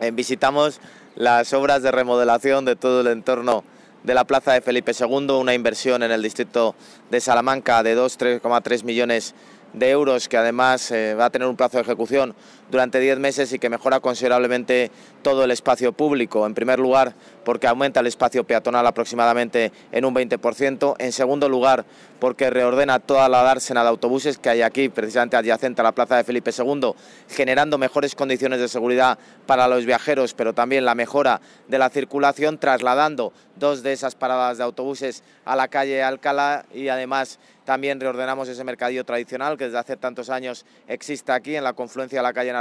Eh, visitamos las obras de remodelación de todo el entorno de la Plaza de Felipe II, una inversión en el distrito de Salamanca de 2,3 millones de euros, que además eh, va a tener un plazo de ejecución durante 10 meses y que mejora considerablemente todo el espacio público. En primer lugar, porque aumenta el espacio peatonal aproximadamente en un 20%. En segundo lugar, porque reordena toda la dársena de autobuses que hay aquí, precisamente adyacente a la plaza de Felipe II, generando mejores condiciones de seguridad para los viajeros, pero también la mejora de la circulación, trasladando dos de esas paradas de autobuses a la calle Alcalá y además también reordenamos ese mercadillo tradicional que desde hace tantos años existe aquí en la confluencia de la calle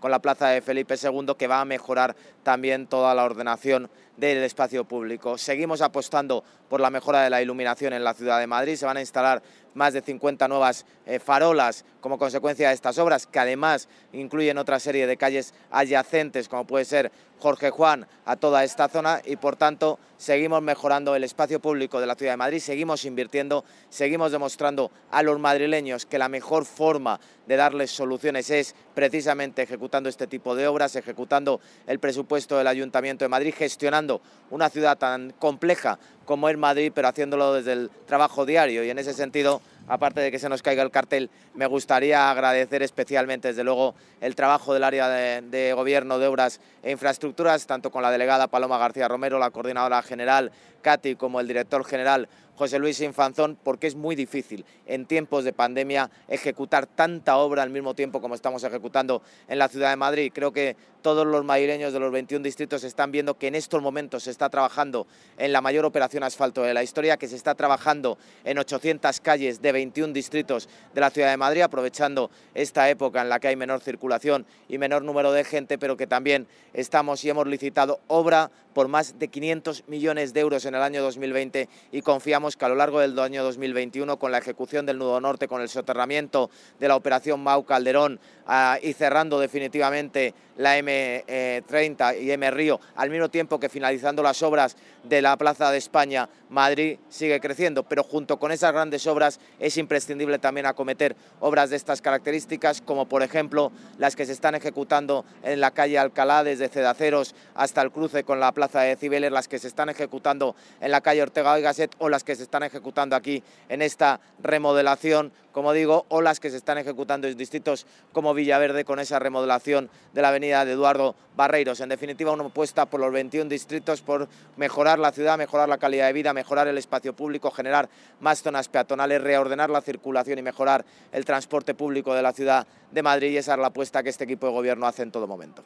con la plaza de Felipe II, que va a mejorar también toda la ordenación del espacio público. Seguimos apostando por la mejora de la iluminación en la ciudad de Madrid. Se van a instalar más de 50 nuevas eh, farolas como consecuencia de estas obras, que además incluyen otra serie de calles adyacentes, como puede ser Jorge Juan, a toda esta zona y por tanto seguimos mejorando el espacio público de la ciudad de Madrid, seguimos invirtiendo, seguimos demostrando a los madrileños que la mejor forma de darles soluciones es precisamente ejecutando este tipo de obras, ejecutando el presupuesto del Ayuntamiento de Madrid, gestionando una ciudad tan compleja como el Madrid, pero haciéndolo desde el trabajo diario. Y en ese sentido aparte de que se nos caiga el cartel, me gustaría agradecer especialmente, desde luego, el trabajo del área de, gobierno de obras e infraestructuras, tanto con la delegada Paloma García Romero, la coordinadora general Cati, como el director general José Luis Infanzón, porque es muy difícil en tiempos de pandemia ejecutar tanta obra al mismo tiempo como estamos ejecutando en la ciudad de Madrid. Creo que todos los madrileños de los 21 distritos están viendo que en estos momentos se está trabajando en la mayor operación asfalto de la historia, que se está trabajando en 800 calles de 21 distritos de la ciudad de Madrid, aprovechando esta época en la que hay menor circulación y menor número de gente, pero que también estamos y hemos licitado obra por más de 500 millones de euros en el año 2020 y confiamos que a lo largo del año 2021, con la ejecución del Nudo Norte, con el soterramiento de la operación Mau Calderón ah, y cerrando definitivamente la M30 y M Río, al mismo tiempo que finalizando las obras de la Plaza de España, Madrid sigue creciendo, pero junto con esas grandes obras es imprescindible también acometer obras de estas características, como por ejemplo las que se están ejecutando en la calle Alcalá, desde Cedaceros hasta el cruce con la plaza de Cibeles, las que se están ejecutando en la calle Ortega y Gasset o las que se están ejecutando aquí en esta remodelación, como digo, o las que se están ejecutando en distritos como Villaverde con esa remodelación de la avenida de Eduardo Barreiros. En definitiva, una apuesta por los 21 distritos, por mejorar la ciudad, mejorar la calidad de vida, mejorar el espacio público, generar más zonas peatonales, reordenar la circulación y mejorar el transporte público de la ciudad de Madrid y esa es la apuesta que este equipo de gobierno hace en todo momento.